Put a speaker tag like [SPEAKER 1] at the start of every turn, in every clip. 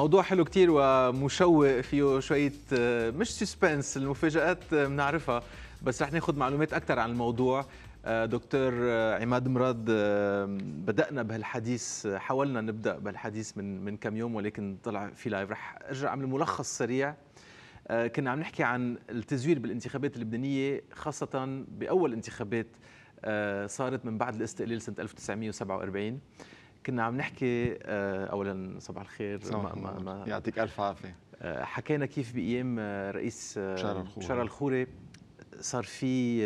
[SPEAKER 1] موضوع حلو كتير ومشوق فيه شوية آه، مش سسبنس المفاجآت آه، بنعرفها بس رح ناخذ معلومات أكثر عن الموضوع آه، دكتور عماد مراد بدأنا بهالحديث حاولنا نبدأ بهالحديث من من كم يوم ولكن طلع في لايف رح أرجع أعمل ملخص سريع كنا عم نحكي عن التزوير بالانتخابات اللبنانية خاصة بأول انتخابات صارت من بعد الاستقلال سنة 1947 كنا عم نحكي آه، اولا صباح الخير صباح ما ما يعطيك الف عافيه آه، حكينا كيف بايام آه، رئيس بشاره الخوري صار في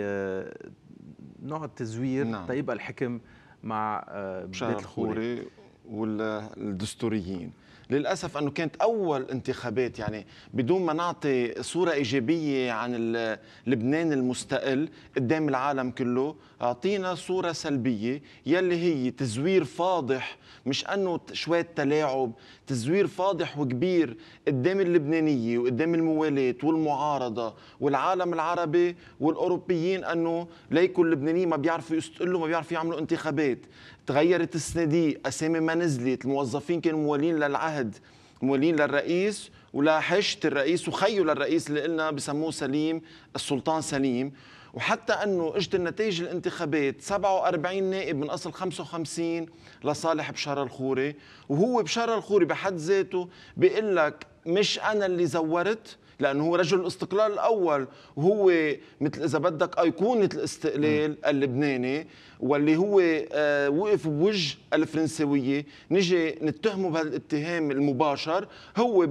[SPEAKER 1] نوع التزوير نعم. طيب الحكم مع بيت الخوري والدستوريين للاسف انه كانت اول
[SPEAKER 2] انتخابات يعني بدون ما نعطي صوره ايجابيه عن لبنان المستقل قدام العالم كله اعطينا صوره سلبيه يلي هي تزوير فاضح مش انه شويه تلاعب تزوير فاضح وكبير قدام اللبنانيه وقدام الموالاه والمعارضه والعالم العربي والاوروبيين انه ليكن اللبنانيين ما بيعرفوا يستقلوا ما بيعرفوا يعملوا انتخابات تغيرت الصناديق اسامي ما نزلت الموظفين كانوا موالين للعهد موالين للرئيس ولا حشت الرئيس وخيو للرئيس اللي قلنا بسموه سليم السلطان سليم وحتى انه اجت النتائج الانتخابات 47 نائب من اصل 55 لصالح بشار الخوري وهو بشار الخوري بحد ذاته بيقول لك مش انا اللي زورت لأنه هو رجل الاستقلال الأول وهو مثل إذا بدك أيقونة الاستقلال اللبناني واللي هو آه، وقف بوجه الفرنسوية نجي نتهمه بهالاتهام المباشر هو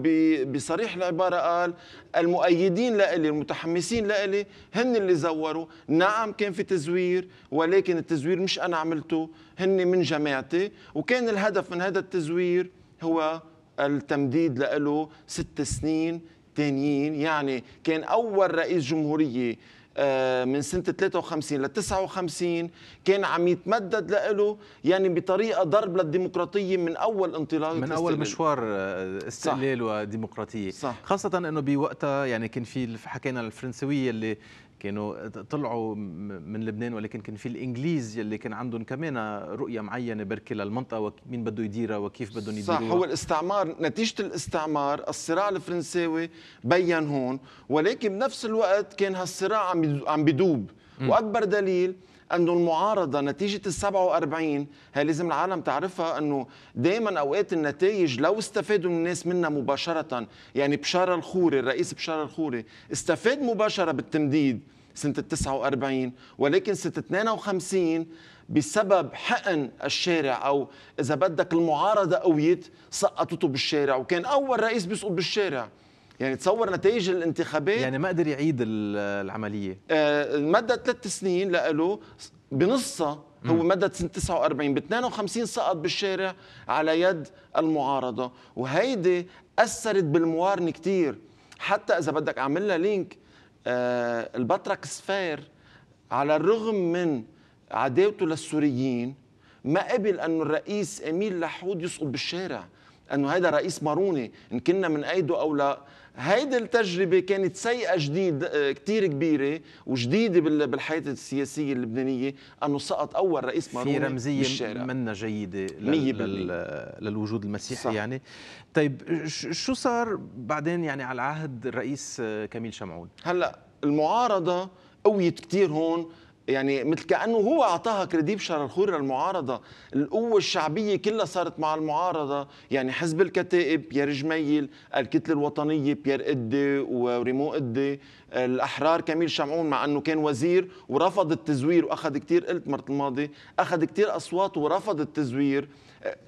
[SPEAKER 2] بصريح العبارة قال المؤيدين لإلي المتحمسين لإلي هن اللي زوروا نعم كان في تزوير ولكن التزوير مش أنا عملته هن من جماعتي وكان الهدف من هذا التزوير هو التمديد له ست سنين تانيين يعني كان أول رئيس جمهورية آه، من سنة 53 ل 59 كان عم يتمدد لإله يعني بطريقة ضرب للديمقراطية من أول انطلاق من أول مشوار
[SPEAKER 1] آه، استقلال وديمقراطية صح. خاصة أنه بوقتها يعني كان في حكينا الفرنسوية اللي كانوا طلعوا من لبنان ولكن كان في الانجليز اللي كان عندهم كمان رؤيه معينه بركي للمنطقه ومين بده يديرها وكيف بدهم يديروها صح هو
[SPEAKER 2] الاستعمار نتيجه الاستعمار الصراع الفرنساوي بين هون ولكن بنفس الوقت كان هالصراع عم عم بدوب واكبر دليل انه المعارضه نتيجه ال 47 هي لازم العالم تعرفها انه دائما اوقات النتائج لو استفادوا من الناس منها مباشره يعني بشارة الخوري الرئيس بشارة الخوري استفاد مباشره بالتمديد سنه التسعة 49 ولكن سنه 52 بسبب حقن الشارع او اذا بدك المعارضه قويت سقطته بالشارع وكان اول رئيس بيسقط بالشارع يعني تصور نتائج الانتخابات يعني ما قدر يعيد العمليه آه المدة ثلاث سنين لإله بنصها هو مدة سنة 49 ب 52 سقط بالشارع على يد المعارضة وهيدي أثرت بالموارنة كتير حتى إذا بدك أعمل لها لينك آه، البطرك سفير على الرغم من عداوته للسوريين ما قبل أنه الرئيس أميل لحود يسقط بالشارع انه هذا رئيس ماروني ان كنا من ايده او لا هيدي التجربه كانت سيئه جديد آه، كثير كبيره وجديده بالحياه السياسيه اللبنانيه انه سقط اول رئيس ماروني في رمزيه بالشارع.
[SPEAKER 1] منا جيده للوجود المسيحي صح. يعني طيب شو صار بعدين يعني على عهد الرئيس آه، كميل شمعون هلا المعارضه
[SPEAKER 2] قويت كثير هون يعني مثل كانه هو اعطاها كريدي بشار الخور المعارضه القوه الشعبيه كلها صارت مع المعارضه يعني حزب الكتائب بيير جميل الكتله الوطنيه بيير قدي وريمو قدي الاحرار كميل شمعون مع انه كان وزير ورفض التزوير واخذ كثير قلت مرة الماضي اخذ كثير اصوات ورفض التزوير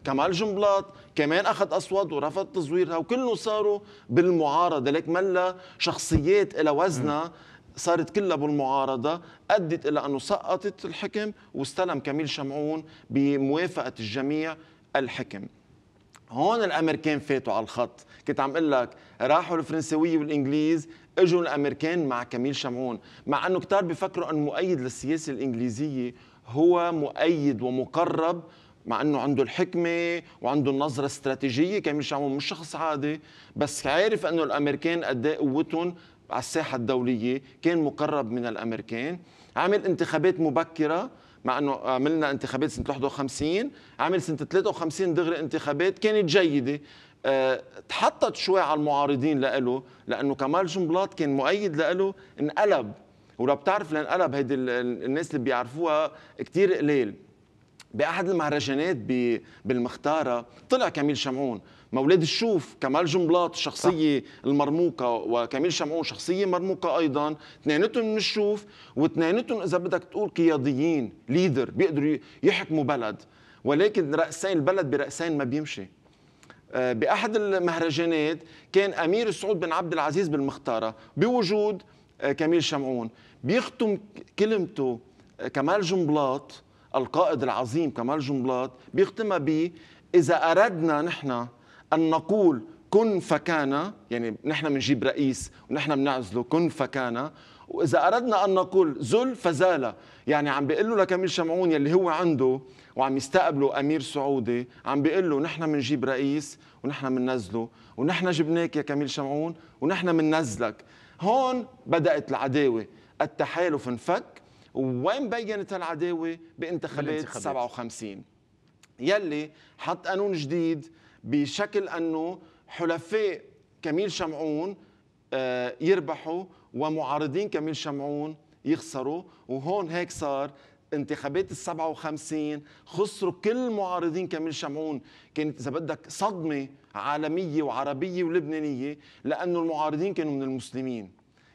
[SPEAKER 2] كمال جنبلاط كمان اخذ اصوات ورفض تزويرها وكله صاروا بالمعارضه لك ملا شخصيات لها وزنها صارت كلها بالمعارضة أدت إلى أنه سقطت الحكم واستلم كميل شمعون بموافقة الجميع الحكم هون الامريكان فاتوا على الخط كنت عم اقول لك راحوا الفرنسويه والانجليز اجوا الامريكان مع كميل شمعون مع انه كتار بيفكروا انه مؤيد للسياسه الانجليزيه هو مؤيد ومقرب مع انه عنده الحكمه وعنده النظره الاستراتيجيه كميل شمعون مش شخص عادي بس عارف انه الامريكان قد إيه قوتهم على الساحة الدولية كان مقرب من الأمريكان عمل انتخابات مبكرة مع انه عملنا انتخابات سنه 51 عمل سنه 53 دغري انتخابات كانت جيده آه، تحطت شوي على المعارضين لإله لانه كمال جنبلاط كان مؤيد لإله انقلب ولو بتعرف لانقلب هيدي الناس اللي بيعرفوها كثير قليل باحد المهرجانات بالمختاره طلع كميل شمعون مولاد الشوف كمال جنبلاط شخصية صح. المرموقة وكميل شمعون شخصية مرموقة أيضا اثنينتهم من الشوف واثنينتهم إذا بدك تقول قياديين ليدر بيقدروا يحكموا بلد ولكن رأسين البلد برأسين ما بيمشي آه، بأحد المهرجانات كان أمير سعود بن عبد العزيز بالمختارة بوجود آه، كميل شمعون بيختم كلمته آه، كمال جنبلاط القائد العظيم كمال جنبلاط بيختمها ب إذا أردنا نحن أن نقول كن فكان يعني نحن بنجيب رئيس ونحن بنعزله كن فكان واذا اردنا ان نقول زل فزال يعني عم بيقول له لكميل شمعون يلي هو عنده وعم يستقبله امير سعودي عم بيقول له نحن بنجيب رئيس ونحن بننزله ونحن جبناك يا كميل شمعون ونحن بننزلك هون بدات العداوه التحالف انفك وين بينت العداوه بانتخابات 57 يلي حط قانون جديد بشكل انه حلفاء كميل شمعون آه، يربحوا ومعارضين كميل شمعون يخسروا وهون هيك صار انتخابات ال 57 خسروا كل معارضين كميل شمعون كانت اذا بدك صدمه عالميه وعربيه ولبنانيه لانه المعارضين كانوا من المسلمين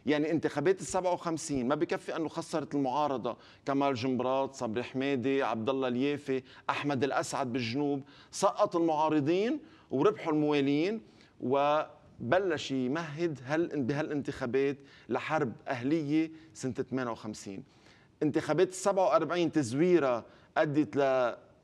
[SPEAKER 2] يعني انتخابات ال 57 ما بكفي انه خسرت المعارضه كمال جمبرات صبري حميدي عبد الله اليافي احمد الاسعد بالجنوب سقط المعارضين وربحوا الموالين وبلش يمهد هل بهالانتخابات لحرب اهليه سنه 58 انتخابات ال 47 تزويرها ادت ل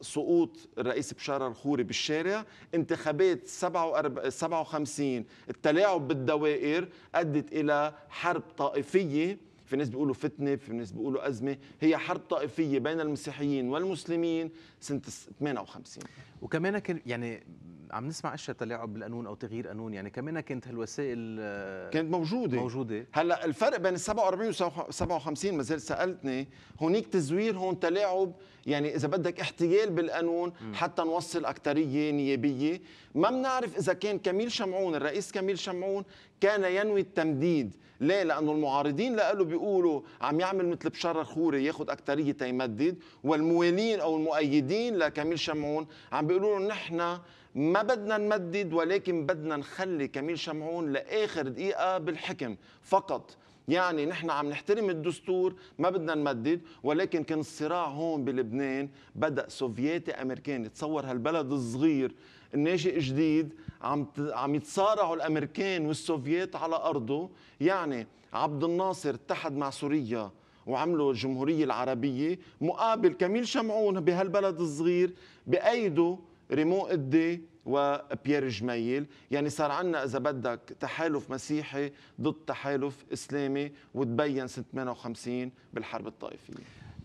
[SPEAKER 2] سقوط الرئيس بشار الخوري بالشارع انتخابات 57 التلاعب بالدوائر ادت الى حرب طائفيه في ناس بيقولوا فتنه في ناس بيقولوا ازمه هي حرب طائفيه بين المسيحيين والمسلمين سنه 58
[SPEAKER 1] وكمان كان يعني عم نسمع اشياء تلاعب بالقانون او تغيير قانون يعني كمان كانت هالوسائل آه، كانت
[SPEAKER 2] موجوده موجوده هلا الفرق بين ال 47 و 57 ما زلت سالتني هونيك تزوير هون تلاعب يعني اذا بدك احتيال بالقانون حتى نوصل اكثريه نيابيه ما بنعرف اذا كان كميل شمعون الرئيس كميل شمعون كان ينوي التمديد ليه لانه المعارضين له بيقولوا عم يعمل مثل بشاره خوري ياخذ اكثريه تيمدد والموالين او المؤيدين لكميل شمعون عم بيقولوا نحن ما بدنا نمدد ولكن بدنا نخلي كميل شمعون لاخر دقيقه بالحكم فقط يعني نحن عم نحترم الدستور ما بدنا نمدد ولكن كان الصراع هون بلبنان بدا سوفيتي امريكاني تصور هالبلد الصغير الناشئ جديد عم عم يتصارعوا الامريكان والسوفييت على ارضه يعني عبد الناصر اتحد مع سوريا وعملوا الجمهورية العربية مقابل كميل شمعون بهالبلد الصغير بأيده ريمون ادي وبيير جميل يعني صار عندنا إذا بدك تحالف مسيحي ضد تحالف إسلامي وتبين سنة 58 بالحرب الطائفية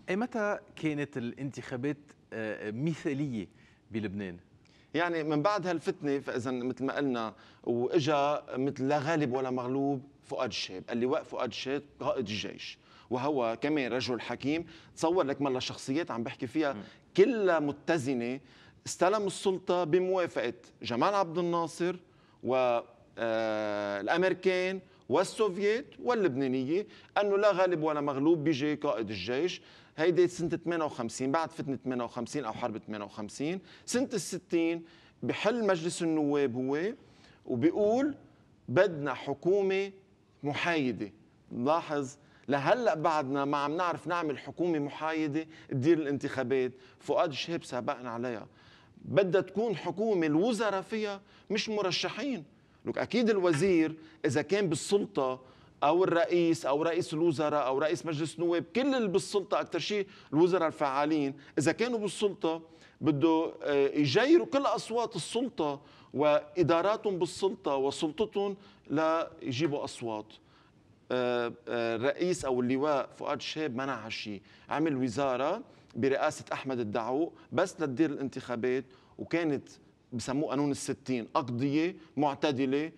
[SPEAKER 2] أي متى كانت الانتخابات آه، مثالية بلبنان؟ يعني من بعد هالفتنه فاذا مثل ما قلنا واجا مثل لا غالب ولا مغلوب فؤاد الشاب اللي وقف فؤاد الشاب قائد الجيش وهو كمان رجل حكيم تصور لك ملا شخصيات عم بحكي فيها كلها متزنه استلم السلطة بموافقة جمال عبد الناصر والأمريكان آه، والسوفييت واللبنانية أنه لا غالب ولا مغلوب بيجي قائد الجيش هيدي سنة 58 بعد فتنة 58 أو حرب 58 سنة الستين بحل مجلس النواب هو وبيقول بدنا حكومة محايدة لاحظ لهلا بعدنا ما عم نعرف نعمل حكومه محايده تدير الانتخابات فؤاد شهاب سبقنا عليها بدها تكون حكومة الوزراء فيها مش مرشحين لك أكيد الوزير إذا كان بالسلطة أو الرئيس أو رئيس الوزراء أو رئيس مجلس النواب كل اللي بالسلطة أكثر شيء الوزراء الفعالين إذا كانوا بالسلطة بده آه، يجيروا كل أصوات السلطة وإداراتهم بالسلطة وسلطتهم ليجيبوا أصوات الرئيس آه، آه، أو اللواء فؤاد شهاب منع هالشيء عمل وزارة برئاسه احمد الدعو بس لتدير الانتخابات وكانت بسموه قانون الستين أقضية معتدلة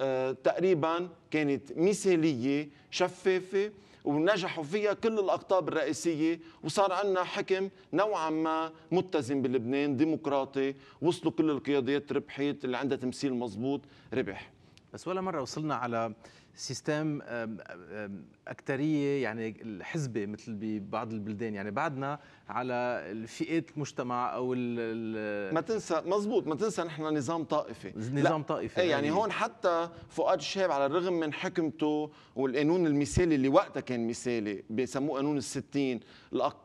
[SPEAKER 2] آه، تقريبا كانت مثالية شفافة ونجحوا فيها كل الأقطاب الرئيسية وصار عندنا حكم نوعا ما متزن بلبنان ديمقراطي وصلوا كل القيادات ربحت اللي عندها تمثيل مضبوط ربح بس ولا مرة
[SPEAKER 1] وصلنا على سيستم أكترية يعني الحزبة مثل ببعض البلدان يعني بعدنا على فئات المجتمع أو ال ما
[SPEAKER 2] تنسى مزبوط ما تنسى نحن نظام طائفي نظام طائفي إيه، يعني, يعني هون حتى فؤاد الشهاب على الرغم من حكمته والقانون المثالي اللي وقتها كان مثالي بيسموه قانون الستين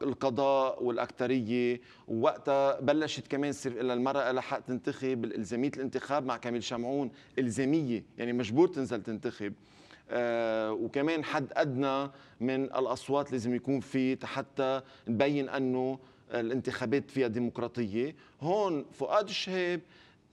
[SPEAKER 2] القضاء والأكترية ووقتها بلشت كمان يصير لها حق تنتخب الإلزامية الانتخاب مع كامل شمعون إلزامية يعني مجبور تنزل تنتخب آه، وكمان حد ادنى من الاصوات لازم يكون فيه حتى نبين انه الانتخابات فيها ديمقراطيه هون فؤاد الشهاب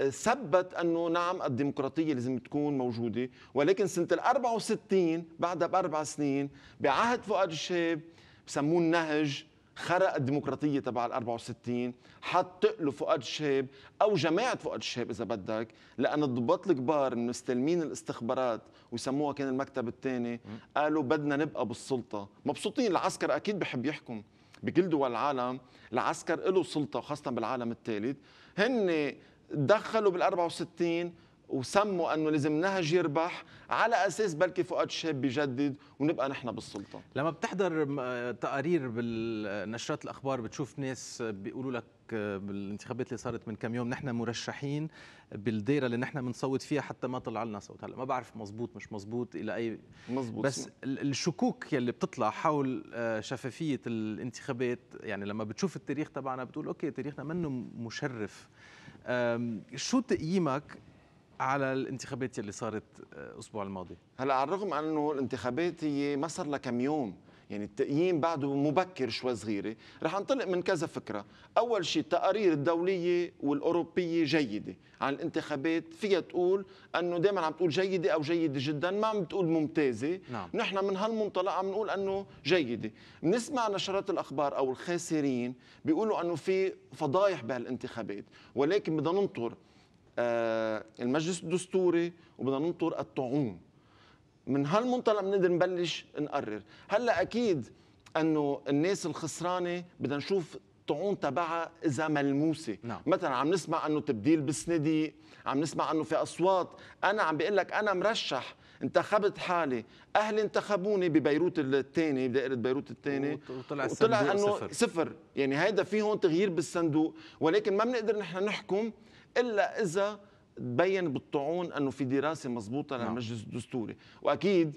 [SPEAKER 2] آه، ثبت انه نعم الديمقراطيه لازم تكون موجوده ولكن سنه ال 64 بعدها باربع سنين بعهد فؤاد الشهاب بسموه النهج خرق الديمقراطيه تبع ال 64 حط تقله فؤاد شهاب او جماعه فؤاد شهاب اذا بدك لان الضباط الكبار المستلمين الاستخبارات ويسموها كان المكتب الثاني قالوا بدنا نبقى بالسلطه مبسوطين العسكر اكيد بحب يحكم بكل دول العالم العسكر له سلطه وخاصه بالعالم الثالث هن دخلوا بال 64 وسموا انه لازم نهج يربح على اساس بلكي فؤاد شاب بيجدد ونبقى نحن بالسلطه
[SPEAKER 1] لما بتحضر تقارير بالنشرات الاخبار بتشوف ناس بيقولوا لك بالانتخابات اللي صارت من كم يوم نحن مرشحين بالديره اللي نحن بنصوت فيها حتى ما طلع لنا صوت هلا ما بعرف مزبوط مش مزبوط الى اي مزبوط بس الشكوك يلي بتطلع حول آه، شفافيه الانتخابات يعني لما بتشوف التاريخ تبعنا بتقول اوكي تاريخنا منه مشرف شو تقييمك على الانتخابات اللي صارت آه،
[SPEAKER 2] الاسبوع الماضي هلا على الرغم انه الانتخابات هي ما صار لها كم يوم يعني التقييم بعده مبكر شوي صغيره رح انطلق من كذا فكره اول شيء التقارير الدوليه والاوروبيه جيده عن الانتخابات فيها تقول انه دائما عم تقول جيده او جيده جدا ما عم تقول ممتازه نعم. نحن من هالمنطلق عم نقول انه جيده بنسمع نشرات الاخبار او الخاسرين بيقولوا انه في فضايح بهالانتخابات ولكن بدنا ننطر آه، المجلس الدستوري وبدنا ننطر الطعون من هالمنطلق بنقدر نبلش نقرر هلا اكيد انه الناس الخسرانه بدنا نشوف الطعون تبعها اذا ملموسه نعم. مثلا عم نسمع انه تبديل بالصناديق عم نسمع انه في اصوات انا عم بقول لك انا مرشح انتخبت حالي اهلي انتخبوني ببيروت الثاني بدائره بيروت الثاني
[SPEAKER 1] وطلع, وطلع انه صفر.
[SPEAKER 2] صفر يعني هيدا في هون تغيير بالصندوق ولكن ما بنقدر نحن نحكم الا اذا تبين بالطعون انه في دراسه مضبوطه نعم. للمجلس الدستوري واكيد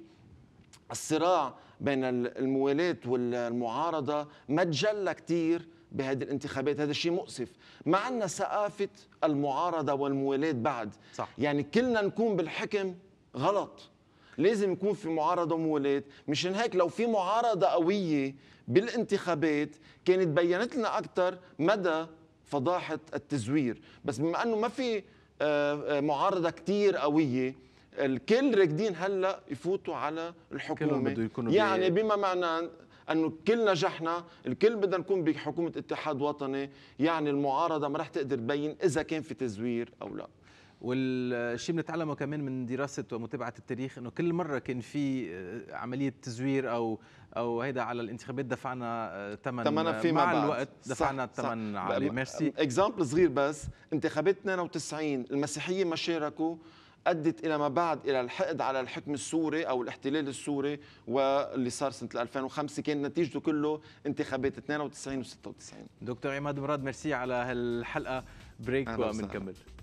[SPEAKER 2] الصراع بين الموالاة والمعارضة ما تجلى كثير بهذه الانتخابات هذا الشيء مؤسف ما عندنا ثقافة المعارضة والموالاة بعد صح. يعني كلنا نكون بالحكم غلط لازم يكون في معارضة وموالاة مشان هيك لو في معارضة قوية بالانتخابات كانت بينت لنا أكثر مدى فضاحه التزوير بس بما انه ما في آه، آه، معارضه كتير قويه الكل راكدين هلا يفوتوا على الحكومه يعني بما معناه انه كل نجحنا الكل بدنا نكون بحكومه اتحاد وطني يعني المعارضه ما رح تقدر تبين
[SPEAKER 1] اذا كان في تزوير او لا والشيء بنتعلمه كمان من دراسه ومتابعه التاريخ انه كل مره كان في آه، عمليه تزوير او او هيدا على الانتخابات دفعنا ثمن آه، فيما مع بعد. الوقت دفعنا ثمن عالي ميرسي
[SPEAKER 2] اكزامبل صغير بس انتخابات 92 المسيحيين ما شاركوا ادت الى ما بعد الى الحقد على الحكم السوري او الاحتلال السوري واللي صار سنه 2005 كان نتيجته
[SPEAKER 1] كله انتخابات 92 و 96 دكتور عماد مراد ميرسي على هالحلقه بريك وبنكمل